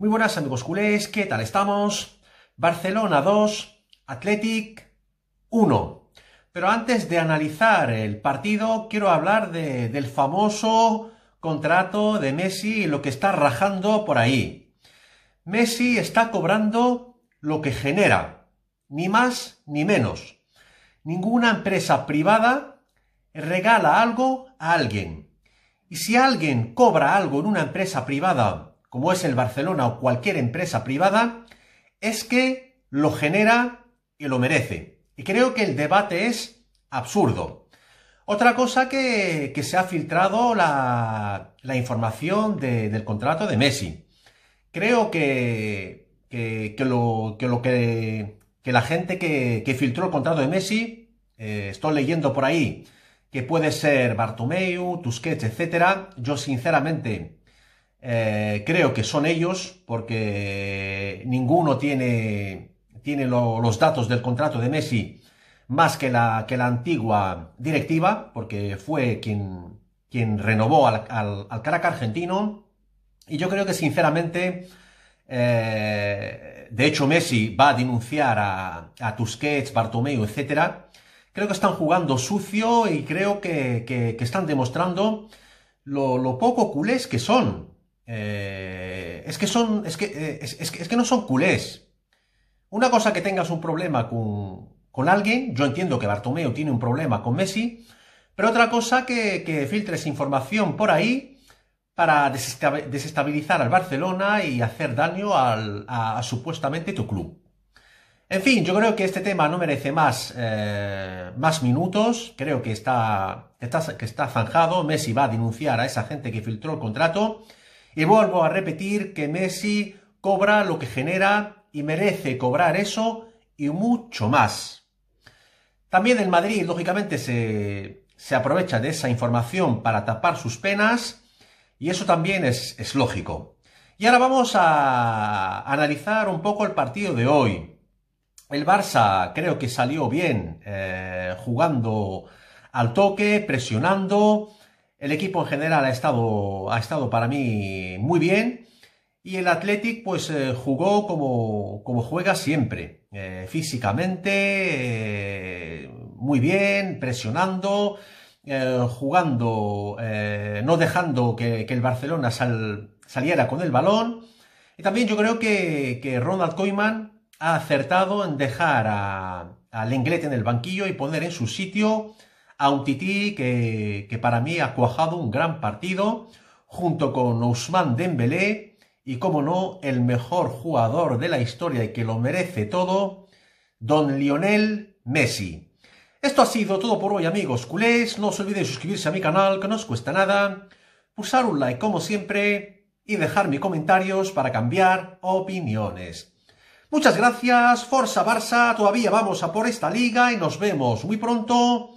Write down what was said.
Muy buenas amigos culés, ¿qué tal estamos? Barcelona 2, Athletic 1. Pero antes de analizar el partido, quiero hablar del famoso contrato de Messi y lo que está rajando por ahí. Messi está cobrando lo que genera, ni más ni menos. Ninguna empresa privada regala algo a alguien. Y si alguien cobra algo en una empresa privada como es el Barcelona o cualquier empresa privada, es que lo genera y lo merece. Y creo que el debate es absurdo. Otra cosa que, se ha filtrado la, la información del contrato de Messi. Creo que, lo, que, lo que, la gente que, filtró el contrato de Messi, eh, estoy leyendo por ahí, que puede ser Bartomeu, Tusquets, etc. Yo sinceramente eh, creo que son ellos, porque ninguno tiene, tiene los datos del contrato de Messi más que la, que la antigua directiva, porque fue quien, quien renovó al, al, argentino. Y yo creo que sinceramente, eh, de hecho Messi va a denunciar a, a Tusquets, Bartomeu, etcétera. Creo que están jugando sucio y creo que, que, están demostrando lo, lo poco culés que son. Eh, es que son. Eh, es que, no son culés. Una cosa que tengas un problema con, alguien, yo entiendo que Bartomeo tiene un problema con Messi, pero otra cosa que, que filtres información por ahí para desestabilizar al Barcelona y hacer daño al, a, supuestamente tu club. En fin, yo creo que este tema no merece más, eh, más minutos, creo que está, está, que está zanjado, Messi va a denunciar a esa gente que filtró el contrato y vuelvo a repetir que Messi cobra lo que genera y merece cobrar eso y mucho más. También el Madrid, lógicamente, se, se aprovecha de esa información para tapar sus penas y eso también es, es lógico. Y ahora vamos a analizar un poco el partido de hoy. El Barça creo que salió bien eh, jugando al toque, presionando, el equipo en general ha estado, ha estado para mí muy bien. Y el Athletic pues eh, jugó como, juega siempre, eh, físicamente, eh, muy bien, presionando, jugando, no dejando que, el Barcelona saliera con el balón. Y también yo creo que, Ronald Koeman ha acertado en dejar al inglés en el banquillo y poner en su sitio a un tití que, para mí ha cuajado un gran partido, junto con Ousmane Dembélé y, como no, el mejor jugador de la historia y que lo merece todo, don Lionel Messi. Esto ha sido todo por hoy, amigos culés. No os olvidéis suscribirse a mi canal, que no os cuesta nada, pulsar un like como siempre y dejarme comentarios para cambiar opiniones. Muchas gracias, Forza Barça, todavía vamos a por esta liga y nos vemos muy pronto